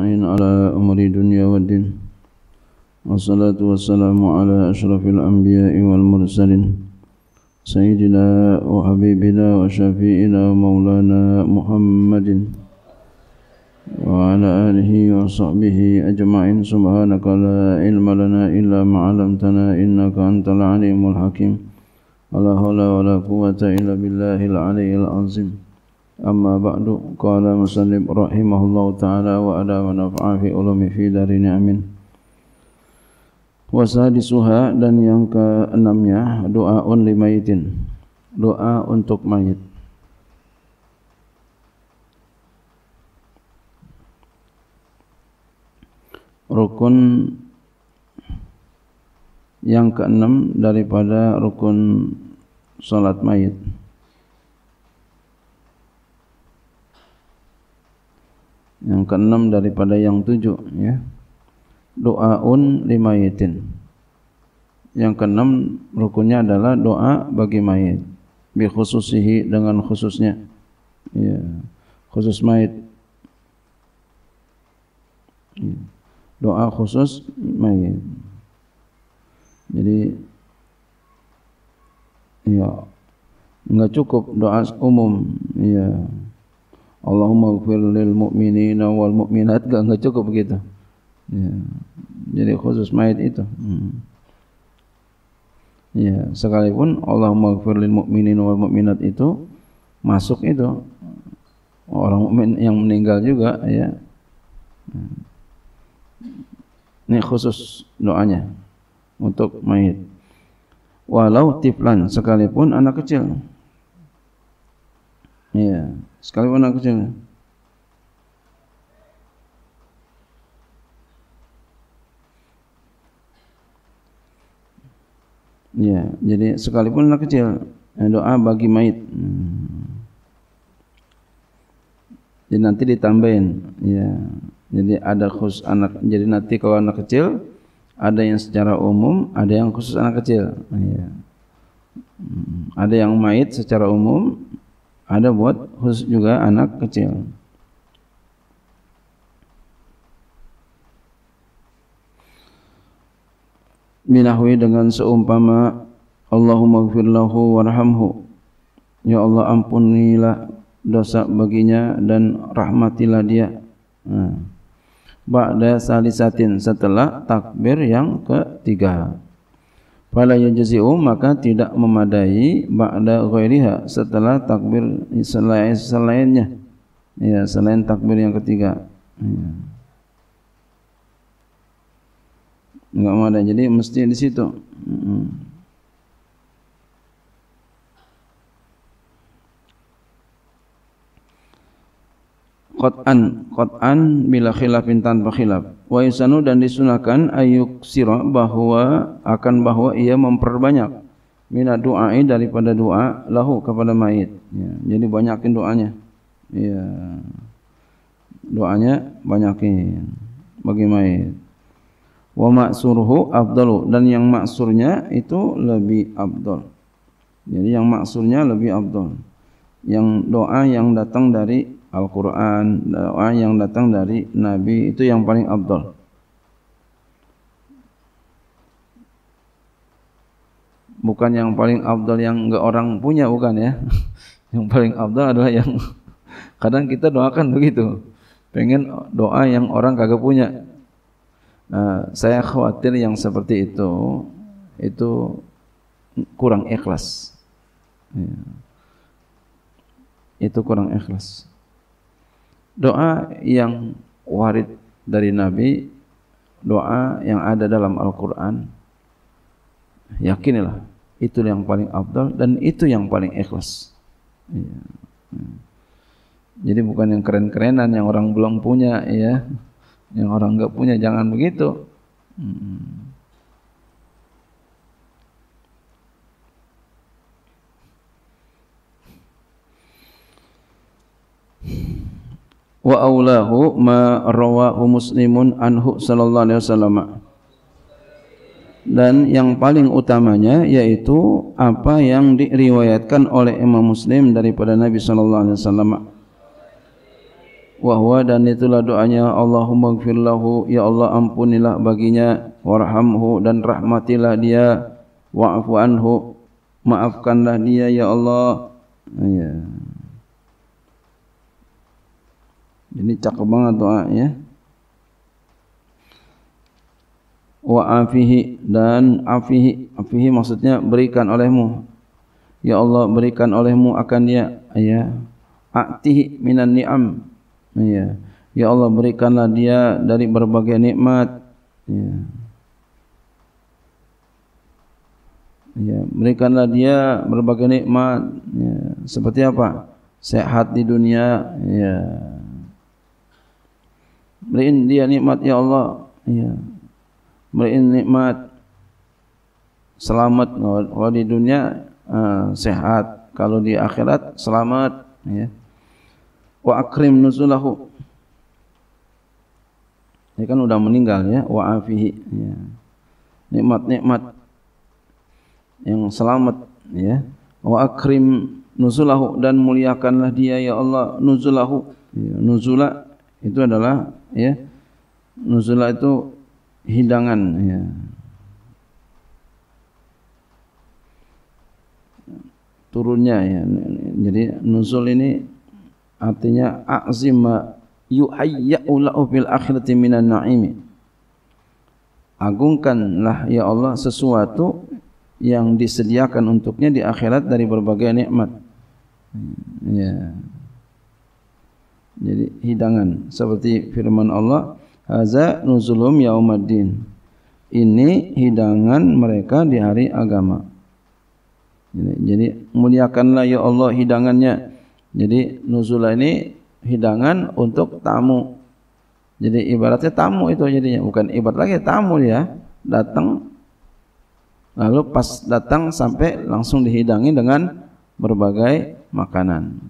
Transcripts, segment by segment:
أجمعين على أمر الدنيا والدين والصلاة والسلام على أشرف الأنبياء والمرسلين سيدنا وحبيبنا وشفيئنا ومولانا محمد وعلى آله وصحبه أجمعين سبحانك لا علم لنا إلا ما علمتنا إنك أنت العليم الحكيم ولا حول ولا قوة إلا بالله العلي العظيم أما بعد قال مسلم رحمه الله تعالى وألا ونفع في علوم في دارين آمين Wasadisuha dan yang keenamnya doa doaun limayitin doa untuk mayit rukun yang keenam daripada rukun salat mayit yang keenam daripada yang tujuh ya doaun limayitin yang keenam rukunnya adalah doa bagi mayit bi khususihi dengan khususnya ya khusus mayit ya, doa khusus mayit jadi ya enggak cukup doa umum ya Allahumma gfir lil mu'minina wal mu'minat enggak enggak cukup begitu ya. jadi khusus mayat itu hmm. ya sekalipun Allahumma gfir lil mu'minina wal mu'minat itu masuk itu orang mukmin yang meninggal juga ya ini khusus doanya untuk mayit walau tiflan sekalipun anak kecil Iya, sekalipun aku jalan. Ya, jadi sekalipun anak kecil eh, doa bagi mayit. Hmm. Jadi nanti ditambahin. Ya, jadi ada khusus anak. Jadi nanti kalau anak kecil ada yang secara umum, ada yang khusus anak kecil. Ya. Hmm. Ada yang mayit secara umum, ada buat khusus juga anak kecil. Minahwi dengan seumpama Allahumma gfir lahu warhamhu Ya Allah ampunilah dosa baginya dan rahmatilah dia hmm. Ba'da salisatin setelah takbir yang ketiga salisatin setelah takbir yang ketiga Fala yajzi'u maka tidak memadai ba'da ghairiha setelah takbir selain selainnya. Ya, selain takbir yang ketiga. Ya. Enggak memadai. Jadi mesti di situ. Hmm. qat'an qat'an bila khilafin tanpa khilaf wa yusanu dan disunahkan ayuk sira bahwa akan bahwa ia memperbanyak minat doa'i daripada doa lahu kepada mayit ya. jadi banyakin doanya ya. doanya banyakin bagi mayit wa maksurhu abdalu dan yang maksurnya itu lebih abdul jadi yang maksurnya lebih abdul yang doa yang datang dari Al-Quran doa yang datang dari Nabi itu yang paling abdul bukan yang paling abdul yang enggak orang punya bukan ya yang paling abdul adalah yang kadang kita doakan begitu pengen doa yang orang kagak punya nah, saya khawatir yang seperti itu itu kurang ikhlas ya. itu kurang ikhlas doa yang warid dari Nabi, doa yang ada dalam Al-Quran, yakinilah itu yang paling abdal dan itu yang paling ikhlas. Ya. Jadi bukan yang keren-kerenan yang orang belum punya ya, yang orang nggak punya jangan begitu. Hmm. wa aulahu ma rawahu muslimun anhu sallallahu alaihi wasallam dan yang paling utamanya yaitu apa yang diriwayatkan oleh Imam Muslim daripada Nabi sallallahu alaihi wasallam wahwa dan itulah doanya Allahumma gfirlahu ya Allah ampunilah baginya warhamhu dan rahmatilah dia wa'fu anhu maafkanlah dia ya Allah ya yeah. Ini cakap banget doa ya. Wa afihi dan afihi afihi maksudnya berikan olehmu. Ya Allah berikan olehmu akan dia ya. Atihi minan ni'am. Ya. Ya Allah berikanlah dia dari berbagai nikmat. Ya. Ya, berikanlah dia berbagai nikmat ya. seperti apa? Sehat di dunia, ya. Beri dia nikmat ya Allah. Ya. Beriin nikmat selamat kalau di dunia uh, sehat, kalau di akhirat selamat ya. Wa akrim nuzulahu. Ini kan sudah meninggal ya, wa afihi ya. Nikmat-nikmat yang selamat ya. Wa akrim nuzulahu dan muliakanlah dia ya Allah nuzulahu. Ya, nuzula itu adalah ya nuzulah itu hidangan ya. turunnya ya. Jadi nuzul ini artinya azima yuhayya'u lahu fil akhirati minan na'imi. Agungkanlah ya Allah sesuatu yang disediakan untuknya di akhirat dari berbagai nikmat. Ya jadi hidangan seperti firman Allah haza nuzulum yaumaddin ini hidangan mereka di hari agama jadi, jadi muliakanlah ya Allah hidangannya jadi nuzula ini hidangan untuk tamu jadi ibaratnya tamu itu jadinya bukan ibarat lagi tamu ya datang lalu pas datang sampai langsung dihidangi dengan berbagai makanan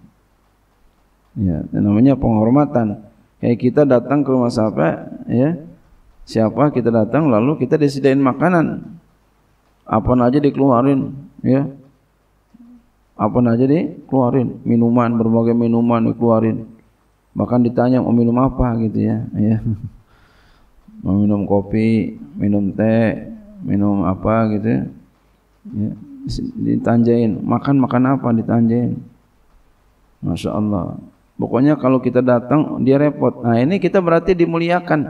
Ya, namanya penghormatan. Kayak kita datang ke rumah siapa, ya. Siapa kita datang lalu kita disediain makanan. Apa aja dikeluarin, ya. Apa aja dikeluarin, minuman, berbagai minuman dikeluarin. Bahkan ditanya mau minum apa gitu ya, ya. Mau minum kopi, minum teh, minum apa gitu ya. ya ditanjain makan makan apa ditanjain masya Allah Pokoknya kalau kita datang dia repot. Nah ini kita berarti dimuliakan.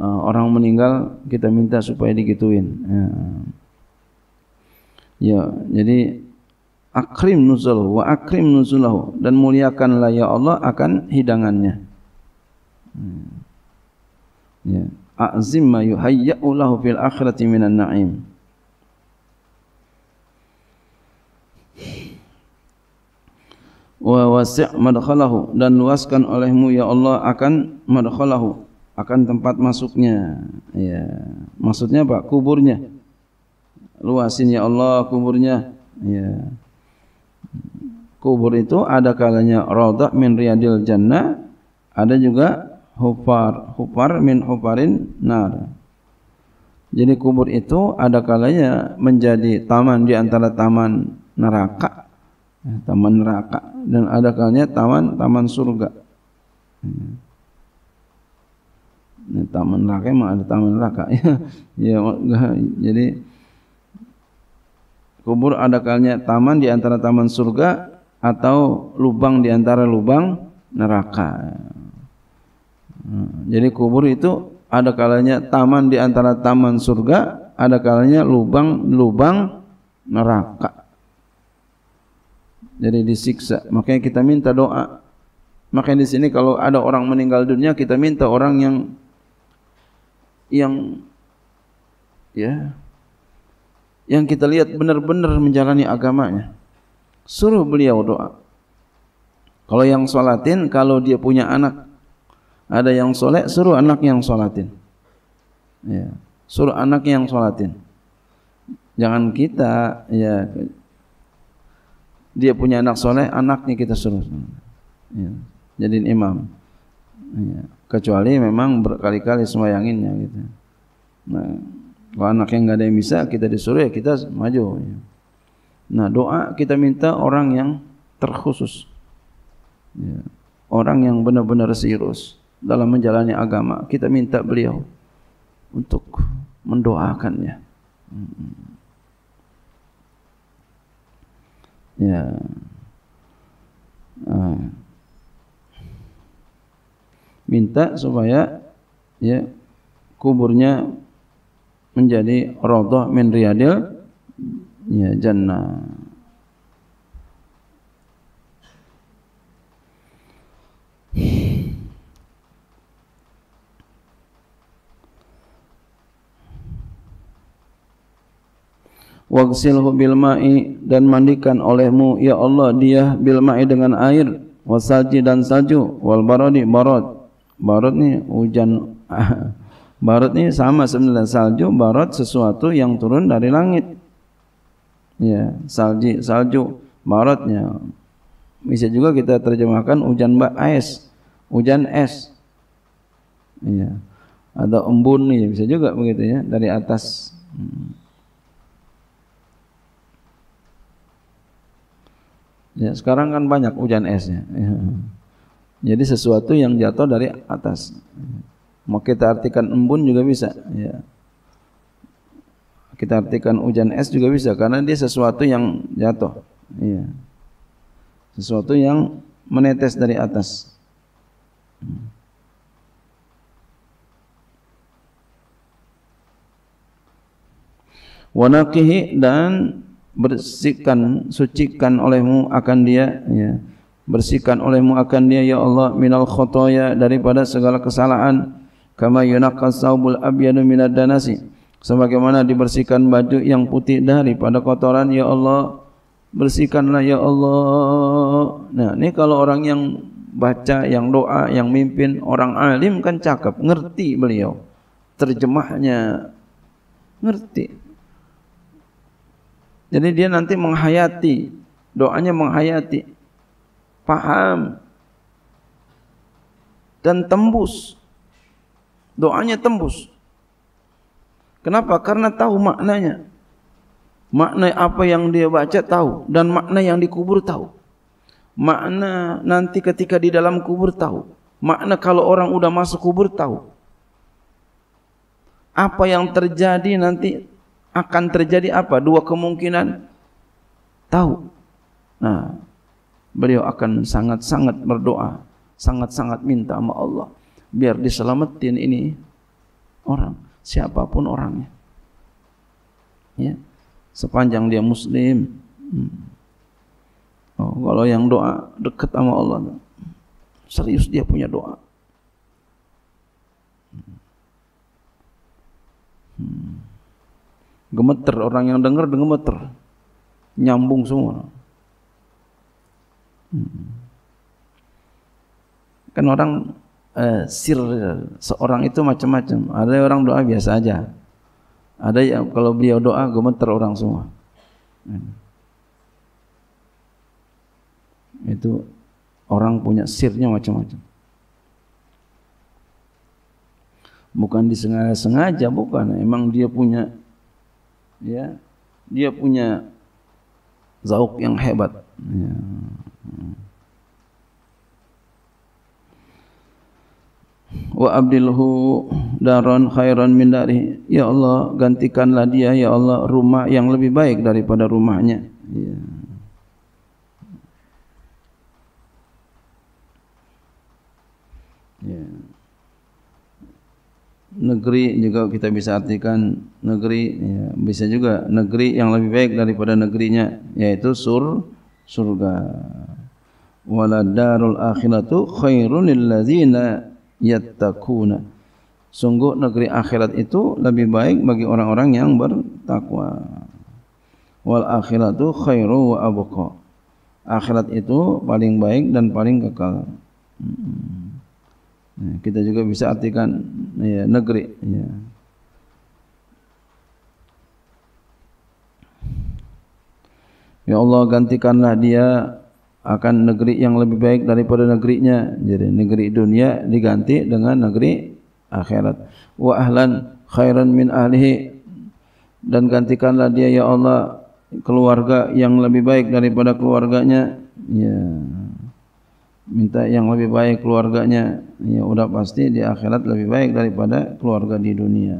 Eh, orang meninggal kita minta supaya digituin. Ya, ya jadi akrim nuzul wa akrim nuzulahu dan muliakanlah ya Allah akan hidangannya. Hmm. Ya. Azim ma yuhayya'u lahu fil akhirati minan na'im. wa wasi' madkhalahu dan luaskan olehmu ya Allah akan madkhalahu akan tempat masuknya ya maksudnya Pak kuburnya luasin ya Allah kuburnya ya kubur itu ada kalanya roda min riyadil jannah ada juga hufar hufar min hufarin nar jadi kubur itu ada kalanya menjadi taman di antara taman neraka taman neraka dan ada kalanya taman taman surga taman neraka emang ada taman neraka ya ya jadi kubur ada kalanya taman di antara taman surga atau lubang di antara lubang neraka jadi kubur itu ada kalanya taman di antara taman surga ada kalanya lubang lubang neraka jadi disiksa. Makanya kita minta doa. Makanya di sini kalau ada orang meninggal dunia kita minta orang yang yang ya yang kita lihat benar-benar menjalani agamanya. Suruh beliau doa. Kalau yang sholatin kalau dia punya anak ada yang solek suruh anak yang sholatin. Ya, suruh anak yang sholatin. Jangan kita ya dia punya anak soleh, anaknya kita suruh. Ya. Jadi imam. Ya. Kecuali memang berkali-kali semayanginnya. Gitu. Nah, kalau anak yang enggak ada yang bisa, kita disuruh ya kita maju. Ya. Nah doa kita minta orang yang terkhusus. Ya. Orang yang benar-benar serius dalam menjalani agama. Kita minta beliau untuk mendoakannya. Hmm. ya Nah. minta supaya ya kuburnya menjadi rodoh min riadil ya jannah wagsilhu bil ma'i dan mandikan olehmu ya Allah dia bil ma'i dengan air wasalji dan salju wal baradi barad barad ni hujan barad ni sama sebenarnya salju barad sesuatu yang turun dari langit ya salji salju baradnya bisa juga kita terjemahkan hujan ba es hujan es ya atau embun ya bisa juga begitu ya dari atas hmm. Ya, sekarang kan banyak hujan esnya. Ya. Jadi sesuatu yang jatuh dari atas. Mau kita artikan embun juga bisa. Ya. Kita artikan hujan es juga bisa karena dia sesuatu yang jatuh. Ya. Sesuatu yang menetes dari atas. Wanakihi dan bersihkan sucikan olehmu akan dia ya bersihkan olehmu akan dia ya Allah minal khotoya daripada segala kesalahan kama yunaqqas saubul abyanu minad danasi sebagaimana dibersihkan baju yang putih daripada kotoran ya Allah bersihkanlah ya Allah nah ini kalau orang yang baca yang doa yang mimpin orang alim kan cakep ngerti beliau terjemahnya ngerti Jadi dia nanti menghayati, doanya menghayati. Paham. Dan tembus. Doanya tembus. Kenapa? Karena tahu maknanya. Makna apa yang dia baca tahu dan makna yang dikubur tahu. Makna nanti ketika di dalam kubur tahu. Makna kalau orang udah masuk kubur tahu. Apa yang terjadi nanti akan terjadi apa? Dua kemungkinan tahu. Nah, beliau akan sangat-sangat berdoa, sangat-sangat minta sama Allah biar diselamatin ini orang, siapapun orangnya. Ya. Sepanjang dia muslim. Hmm. Oh, kalau yang doa dekat sama Allah, serius dia punya doa. Hmm. hmm gemeter orang yang dengar gemeter nyambung semua hmm. kan orang eh, sir seorang itu macam-macam ada orang doa biasa aja ada yang kalau beliau doa gemeter orang semua hmm. itu orang punya sirnya macam-macam bukan disengaja-sengaja bukan emang dia punya ya dia punya zauk yang hebat ya. wa abdilhu daron khairan min dari ya Allah gantikanlah dia ya Allah rumah yang lebih baik daripada rumahnya ya. negeri juga kita bisa artikan negeri ya, bisa juga negeri yang lebih baik daripada negerinya yaitu sur surga waladarul akhiratu khairun lil ladzina yattaquna sungguh negeri akhirat itu lebih baik bagi orang-orang yang bertakwa wal akhiratu khairu wa abqa akhirat itu paling baik dan paling kekal hmm. Ya, kita juga bisa artikan ya, negeri. Ya. ya Allah gantikanlah dia akan negeri yang lebih baik daripada negerinya. Jadi negeri dunia diganti dengan negeri akhirat. Wa ahlan khairan min ahlihi dan gantikanlah dia ya Allah keluarga yang lebih baik daripada keluarganya. Ya minta yang lebih baik keluarganya ya udah pasti di akhirat lebih baik daripada keluarga di dunia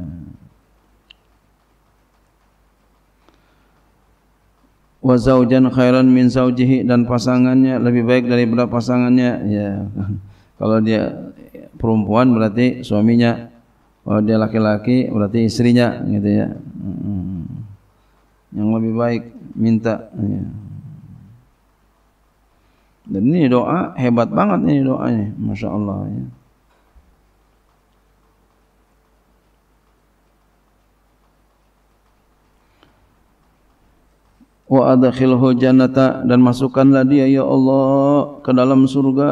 wa zaujan khairan min zaujihi dan pasangannya lebih baik daripada pasangannya ya kalau dia perempuan berarti suaminya kalau dia laki-laki berarti istrinya gitu ya yang lebih baik minta ya. Dan ini doa hebat banget ini doanya, masya Allah. Ya. Wa adakhilhu jannata dan masukkanlah dia ya Allah ke dalam surga.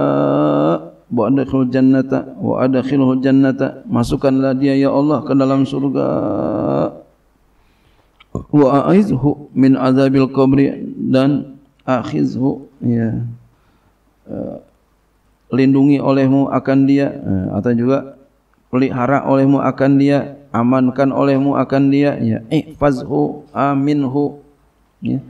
Wa adakhilhu jannata wa adakhilhu jannata masukkanlah dia ya Allah ke dalam surga. Wa aizhu min azabil kubri dan akhizhu ya yeah. Eh, lindungi olehmu akan dia eh, atau juga pelihara olehmu akan dia amankan olehmu akan dia ya ihfazhu aminhu ya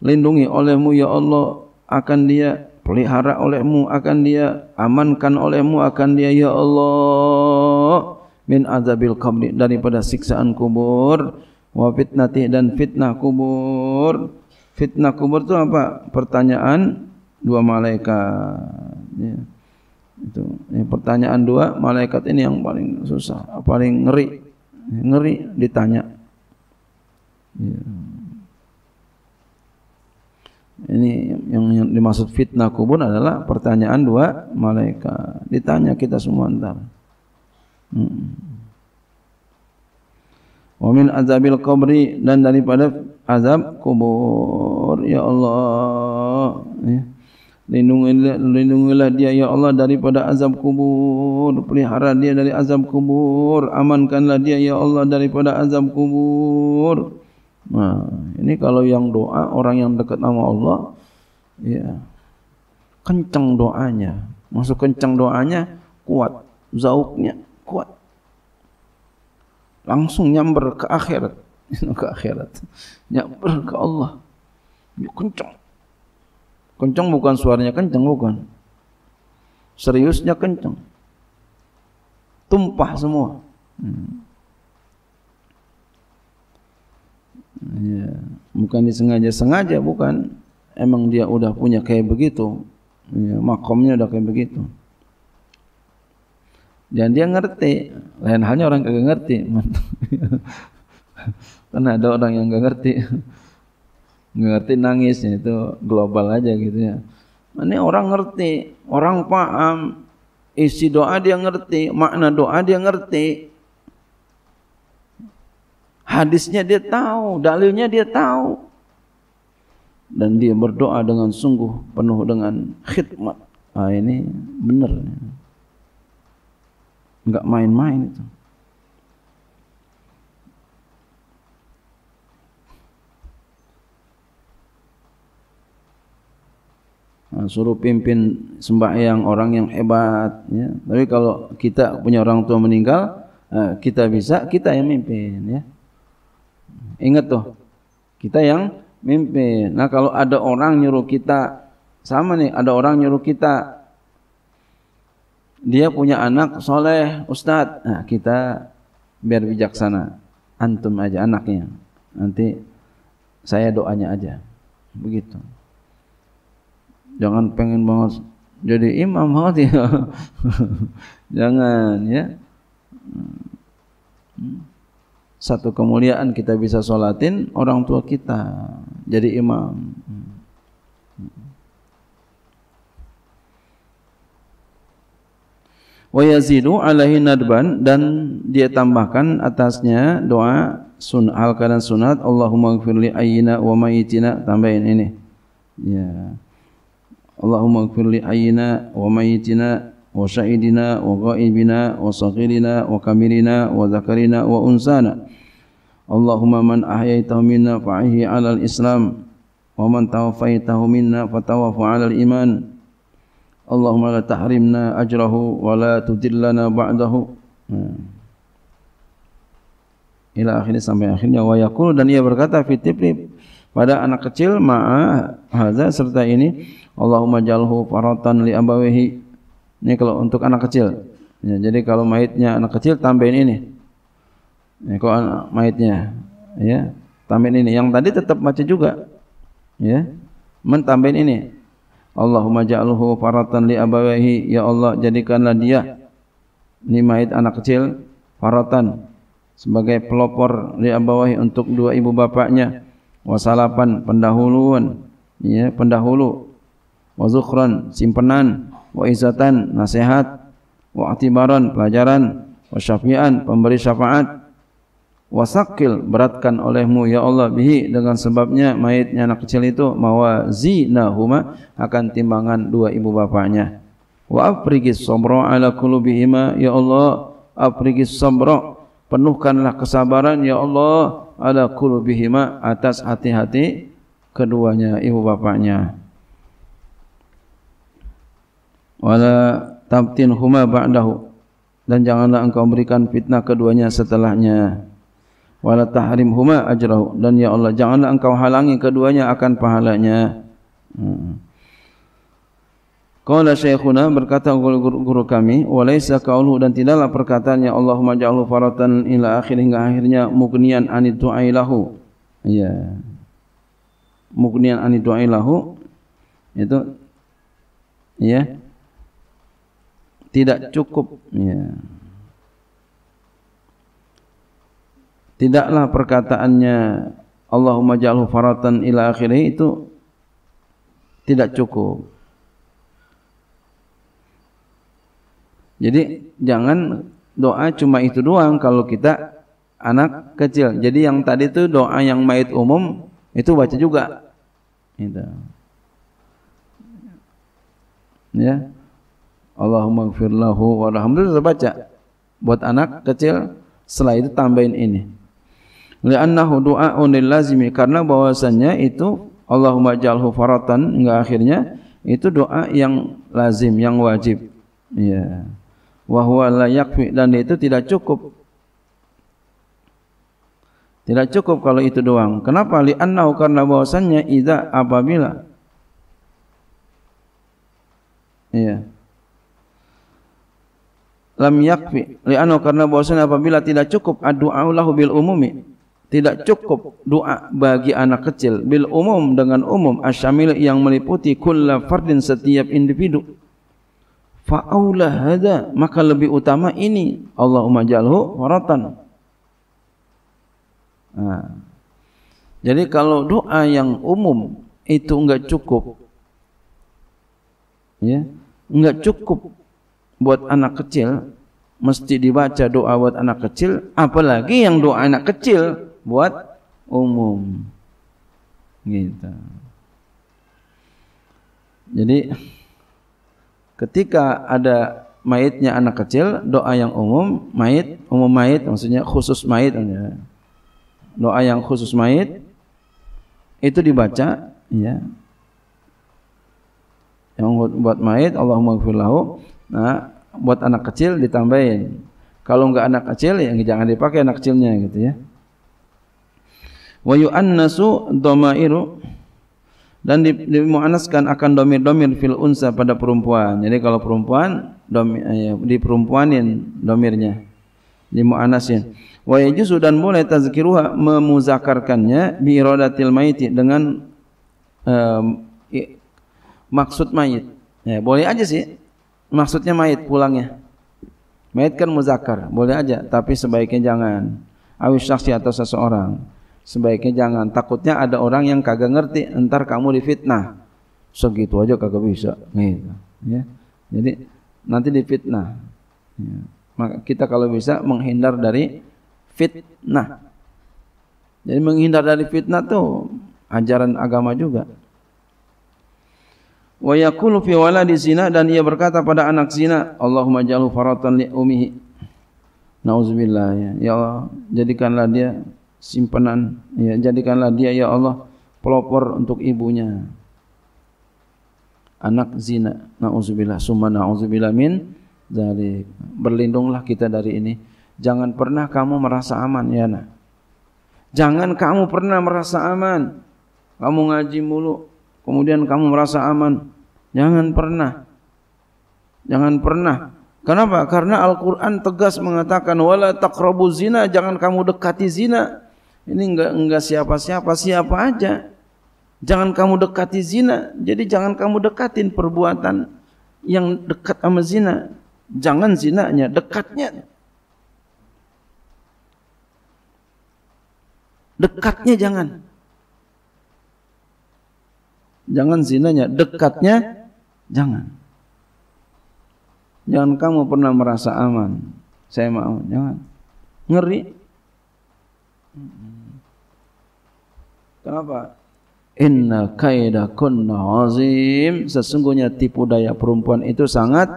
lindungi olehmu ya Allah akan dia pelihara olehmu akan dia amankan olehmu akan dia ya Allah min azabil qabr daripada siksaan kubur wa fitnati dan fitnah kubur fitnah kubur itu apa pertanyaan dua malaikat ya. itu ya, pertanyaan dua malaikat ini yang paling susah paling ngeri ngeri ditanya ya. Ini yang, yang dimaksud fitnah kubur adalah pertanyaan dua malaikat. Ditanya kita semua ntar. Hmm. azabil qabri dan daripada azab kubur. Ya Allah. Ya. Lindungilah, lindungilah dia ya Allah daripada azab kubur Pelihara dia dari azab kubur Amankanlah dia ya Allah daripada azab kubur Nah ha, ini kalau yang doa orang yang dekat sama Allah ya Kencang doanya Masuk kencang doanya kuat Zauknya kuat Langsung nyamber ke akhirat Ke akhirat Nyamber ke Allah Kencang Kenceng bukan suaranya kenceng bukan. Seriusnya kenceng, Tumpah semua. Hmm. Ya, bukan disengaja-sengaja bukan. Emang dia udah punya kayak begitu. Ya, makomnya udah kayak begitu. Dan dia ngerti. Lain halnya orang kagak ngerti. Karena ada orang yang gak ngerti ngerti nangis itu global aja gitu ya ini orang ngerti orang paham isi doa dia ngerti makna doa dia ngerti hadisnya dia tahu dalilnya dia tahu dan dia berdoa dengan sungguh penuh dengan khidmat ah ini benar enggak main-main itu Nah, suruh pimpin sembahyang orang yang hebat ya. Tapi kalau kita punya orang tua meninggal, eh, kita bisa kita yang mimpin ya. Ingat tuh. Kita yang mimpin. Nah, kalau ada orang nyuruh kita sama nih, ada orang nyuruh kita dia punya anak soleh ustad, nah, kita biar bijaksana antum aja anaknya nanti saya doanya aja begitu jangan pengen banget jadi imam banget ya. jangan ya satu kemuliaan kita bisa sholatin orang tua kita jadi imam wa yazidu alaihi nadban dan dia tambahkan atasnya doa sun al sunat Allahumma gfirli ayyina wa ma'itina tambahin ini ya yeah. اللهم اغفر لحينا وميتنا وشهدنا وغائبنا وصغيرنا وكبيرنا وذكرنا وأنسانا اللهم من احييته منا فاحيه على الاسلام ومن توفيته منا فتوف على الايمان اللهم لا تحرمنا اجره ولا تذلنا بعده ila akhirnya sampai akhirnya wa yaqul dan ia berkata fitibri pada anak kecil ma'a hadza serta ini Allahumma jalhu faratan li abawihi. Ini kalau untuk anak kecil. Ya, jadi kalau mayitnya anak kecil tambahin ini. Ya, kalau anak mayitnya ya, tambahin ini. Yang tadi tetap baca juga. Ya. Mentambahin ini. Allahumma jalhu faratan li abawihi. Ya Allah, jadikanlah dia ini mayit anak kecil faratan sebagai pelopor li abawihi untuk dua ibu bapaknya wasalapan pendahuluan ya pendahulu wa zukhran simpenan wa izatan nasihat wa atibaran pelajaran wa syafi'an pemberi syafaat wa sakil beratkan olehmu ya Allah bihi dengan sebabnya mayitnya anak kecil itu mawazinahuma akan timbangan dua ibu bapaknya wa afrigis sabra ala qulubihima ya Allah afrigis sabra penuhkanlah kesabaran ya Allah ala qulubihima atas hati-hati keduanya ibu bapaknya wala tabtin huma ba'dahu dan janganlah engkau berikan fitnah keduanya setelahnya wala tahrim huma ajrahu dan ya Allah janganlah engkau halangi keduanya akan pahalanya hmm. Qala hmm. syaikhuna berkata guru-guru kami walaisa qaulu dan tidaklah perkataannya Allahumma ja'alhu faratan ila akhir hingga akhirnya mugnian anid du'ailahu ya mugnian anid du'ailahu itu ya yeah. tidak cukup ya. tidaklah perkataannya Allahumma ja'alhu faratan ila akhirih itu tidak cukup jadi jangan doa cuma itu doang kalau kita anak kecil jadi yang tadi itu doa yang mait umum itu baca juga itu ya Allahumma gfir lahu warhamdu baca buat anak kecil setelah itu tambahin ini li'annahu du'aun lil lazimi karena bahwasannya itu Allahumma jalhu faratan hingga akhirnya itu doa yang lazim yang wajib ya wa huwa la yakfi dan itu tidak cukup tidak cukup kalau itu doang kenapa li'annahu karena bahwasannya idza apabila ya lam yakfi li'anu karena bahwasanya apabila tidak cukup addu'a bil umumi tidak cukup doa bagi anak kecil bil umum dengan umum asyamil yang meliputi kulla fardin setiap individu fa'aula hada maka lebih utama ini Allahumma jalhu waratan nah. jadi kalau doa yang umum itu enggak cukup ya enggak cukup buat anak kecil mesti dibaca doa buat anak kecil apalagi yang doa anak kecil buat umum gitu jadi ketika ada mayitnya anak kecil doa yang umum mayit umum mayit maksudnya khusus mayit ya. doa yang khusus mayit itu dibaca ya yang buat mayit Allahumma gfirlahu Nah, buat anak kecil ditambahin. Kalau enggak anak kecil ya jangan dipakai anak kecilnya gitu ya. Wa yu'annasu dhamairu dan di, di akan domir-domir fil unsa pada perempuan. Jadi kalau perempuan domir, eh, di perempuanin domirnya di mu'anasin. Wa yajuzu dan boleh tazkiruha memuzakarkannya bi iradatil maiti dengan eh, maksud mayit. Ya, boleh aja sih maksudnya mayit pulangnya. Mayit kan muzakkar, boleh aja, tapi sebaiknya jangan. Awis saksi atau seseorang, sebaiknya jangan. Takutnya ada orang yang kagak ngerti, entar kamu difitnah. Segitu aja kagak bisa, gitu. Ya. Jadi nanti difitnah. Ya. Maka kita kalau bisa menghindar dari fitnah. Jadi menghindar dari fitnah tuh ajaran agama juga wa yaqulu fi waladi zina dan ia berkata pada anak zina Allahumma jalu faratan li ummihi nauzubillah ya ya Allah jadikanlah dia simpanan ya jadikanlah dia ya Allah pelopor untuk ibunya anak zina nauzubillah summa nauzubillah min dari berlindunglah kita dari ini jangan pernah kamu merasa aman ya nak jangan kamu pernah merasa aman kamu ngaji mulu kemudian kamu merasa aman. Jangan pernah. Jangan pernah. Kenapa? Karena Al-Qur'an tegas mengatakan wala taqrabu zina, jangan kamu dekati zina. Ini enggak enggak siapa-siapa, siapa aja. Jangan kamu dekati zina. Jadi jangan kamu dekatin perbuatan yang dekat sama zina. Jangan zinanya, dekatnya. Dekatnya jangan jangan zinanya, dekatnya jangan. Jangan kamu pernah merasa aman. Saya mau, jangan. Ngeri. Kenapa? Inna kaida kunna azim. Sesungguhnya tipu daya perempuan itu sangat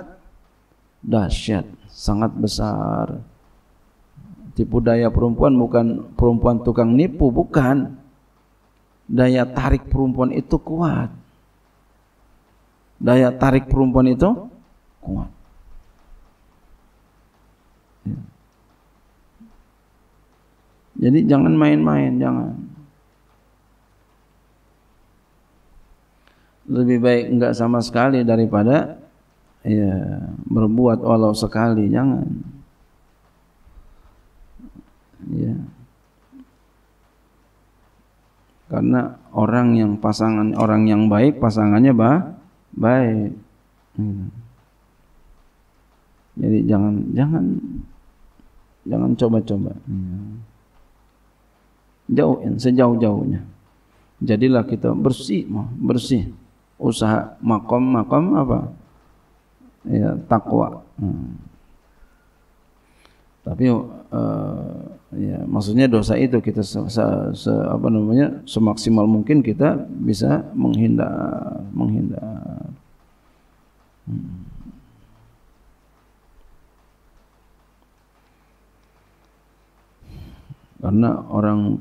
dahsyat, sangat besar. Tipu daya perempuan bukan perempuan tukang nipu, bukan daya tarik perempuan itu kuat. Daya tarik perempuan itu kuat. Ya. Jadi jangan main-main, jangan. Lebih baik enggak sama sekali daripada ya berbuat walau sekali, jangan. Ya karena orang yang pasangan orang yang baik pasangannya bah baik hmm. jadi jangan jangan jangan coba-coba hmm. Iya. jauhin sejauh-jauhnya jadilah kita bersih bersih usaha makom makom apa ya takwa hmm. Tapi uh, ya maksudnya dosa itu kita se, se, se, apa namanya semaksimal mungkin kita bisa menghindar menghindar. Hmm. Karena orang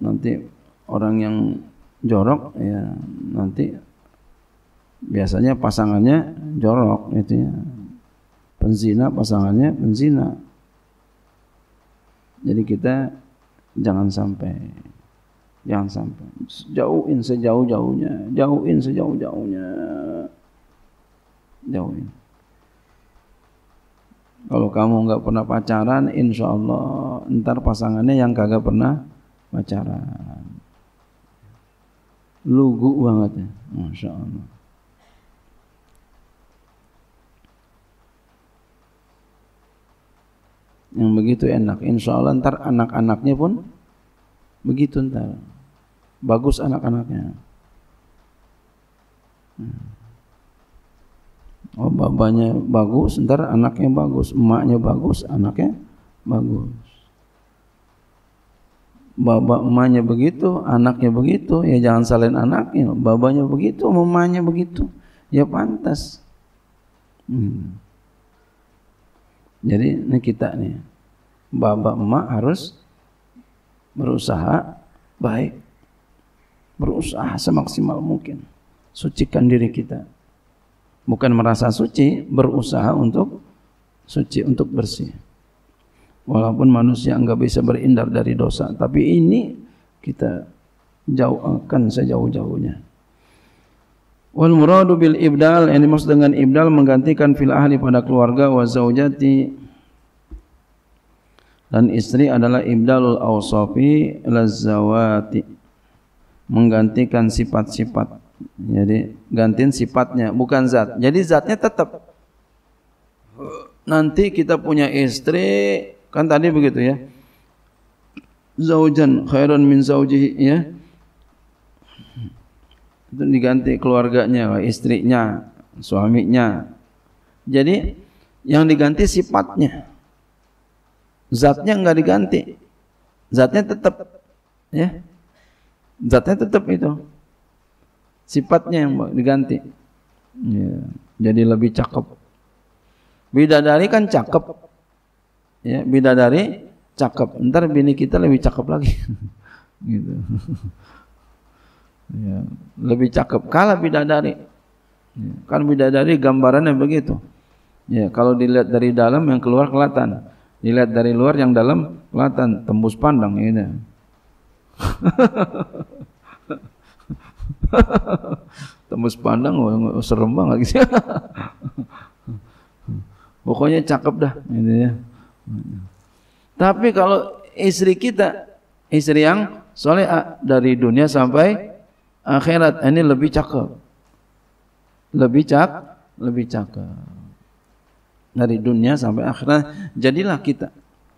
nanti orang yang jorok ya nanti biasanya pasangannya jorok itu ya. Penzina pasangannya penzina. Jadi kita jangan sampai jangan sampai jauhin sejauh-jauhnya, jauhin sejauh-jauhnya. Jauhin. Kalau kamu nggak pernah pacaran, insya Allah ntar pasangannya yang kagak pernah pacaran. Lugu banget ya, masya Allah. yang begitu enak insya Allah ntar anak-anaknya pun begitu ntar bagus anak-anaknya hmm. oh babanya bagus ntar anaknya bagus emaknya bagus anaknya bagus Bapak emaknya begitu, anaknya begitu, ya jangan salin anaknya. Babanya begitu, emaknya begitu, ya pantas. Hmm. Jadi ini kita nih. Bapak emak harus berusaha baik. Berusaha semaksimal mungkin. Sucikan diri kita. Bukan merasa suci, berusaha untuk suci, untuk bersih. Walaupun manusia enggak bisa berhindar dari dosa, tapi ini kita jauhkan sejauh-jauhnya. Wal muradu bil ibdal yang dimaksud dengan ibdal menggantikan fil ahli pada keluarga wa zaujati dan istri adalah ibdalul awsafi lazawati menggantikan sifat-sifat jadi gantiin sifatnya bukan zat jadi zatnya tetap nanti kita punya istri kan tadi begitu ya zaujan khairan min zaujihi ya itu diganti keluarganya, istrinya, suaminya. Jadi yang diganti sifatnya. Zatnya enggak diganti. Zatnya tetap ya. Zatnya tetap itu. Sifatnya yang diganti. Ya. Jadi lebih cakep. Bidadari kan cakep. Ya, bidadari cakep. Ntar bini kita lebih cakep lagi. gitu ya, lebih cakep kalah bidadari ya, kan bidadari gambarannya begitu ya kalau dilihat dari dalam yang keluar kelatan dilihat dari luar yang dalam kelatan tembus pandang ini ya. tembus pandang oh, serem banget gitu pokoknya cakep dah gitu ya tapi kalau istri kita istri yang soleh ah, dari dunia sampai akhirat ini lebih cakep lebih cak lebih cakep dari dunia sampai akhirat jadilah kita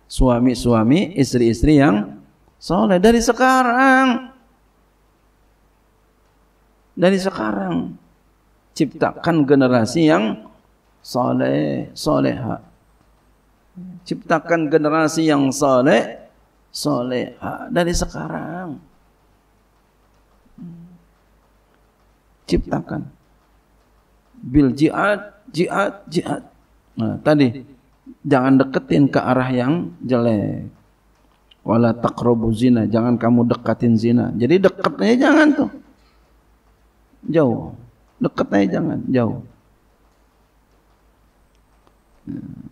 suami-suami istri-istri yang soleh dari sekarang dari sekarang ciptakan generasi yang soleh soleha ciptakan generasi yang soleh soleha dari sekarang ciptakan. Bil jihad, jihad, jihad. Nah, tadi jangan deketin ke arah yang jelek. Wala taqrabu zina, jangan kamu dekatin zina. Jadi dekatnya jangan tuh. Jauh. Dekatnya jangan, jauh. Hmm.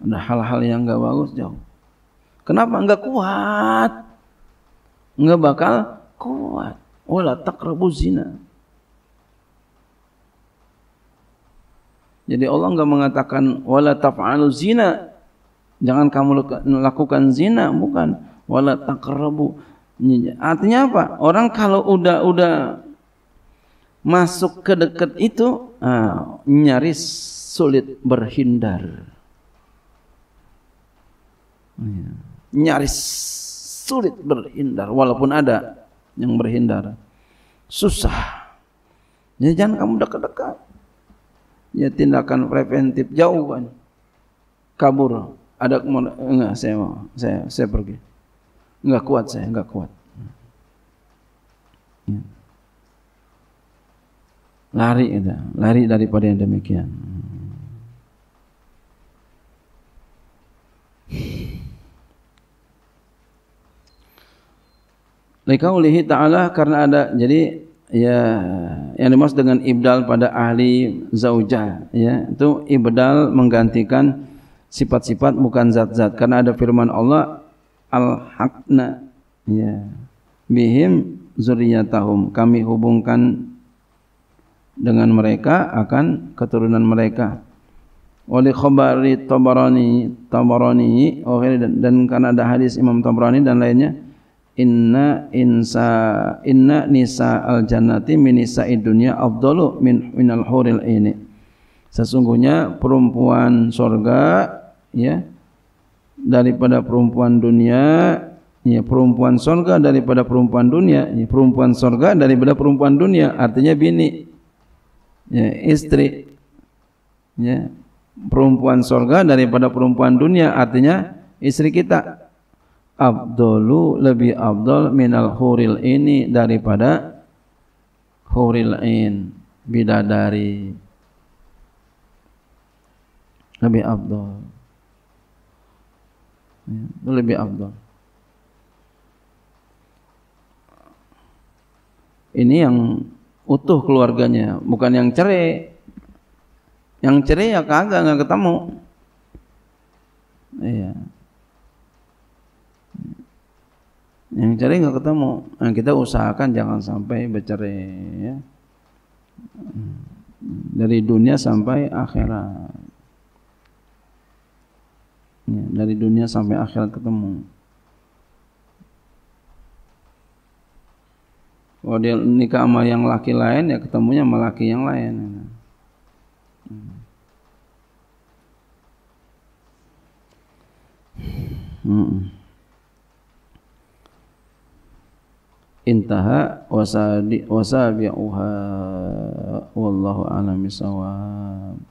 Ada hal-hal yang enggak bagus jauh. Kenapa enggak kuat? Enggak bakal kuat wala taqrabu zina. Jadi Allah enggak mengatakan wala taf'alu zina. Jangan kamu lakukan zina, bukan. Wala taqrabu. Artinya apa? Orang kalau udah udah masuk ke dekat itu ah, nyaris sulit berhindar. Iya. Nyaris sulit berhindar walaupun ada yang berhindar. Susah. Ya jangan kamu dekat-dekat. Ya tindakan preventif kan. Kabur. Ada kemana? Enggak, saya mau. Saya saya pergi. Enggak kuat saya, enggak kuat. Ya. Lari itu, lari daripada yang demikian. Likaulihi ta'ala karena ada jadi ya yang dimaksud dengan ibdal pada ahli zaujah ya itu ibdal menggantikan sifat-sifat bukan zat-zat karena ada firman Allah al-haqna ya bihim zuriyatahum kami hubungkan dengan mereka akan keturunan mereka oleh khabari Tabarani Tabarani oh, dan, dan karena ada hadis Imam Tabarani dan lainnya inna insa inna nisa al jannati min nisa idunya afdalu min minal huril ini sesungguhnya perempuan sorga ya daripada perempuan dunia ya perempuan sorga daripada perempuan dunia ya, perempuan sorga daripada perempuan dunia artinya bini ya istri ya perempuan sorga daripada perempuan dunia artinya istri kita Abdulu lebih abdol minal huril ini daripada huril in bidadari lebih Abdul ya, itu lebih Abdul ini yang utuh keluarganya bukan yang cerai yang cerai ya kagak nggak ketemu iya yeah. yang cerai nggak ketemu nah, kita usahakan jangan sampai bercerai ya dari dunia sampai akhirat ya, dari dunia sampai akhirat ketemu kalau dia nikah sama yang laki lain ya ketemunya sama laki yang lain ya. Mm-mm. Hmm. intaha wasabi wasabi'uha wallahu alam bisawab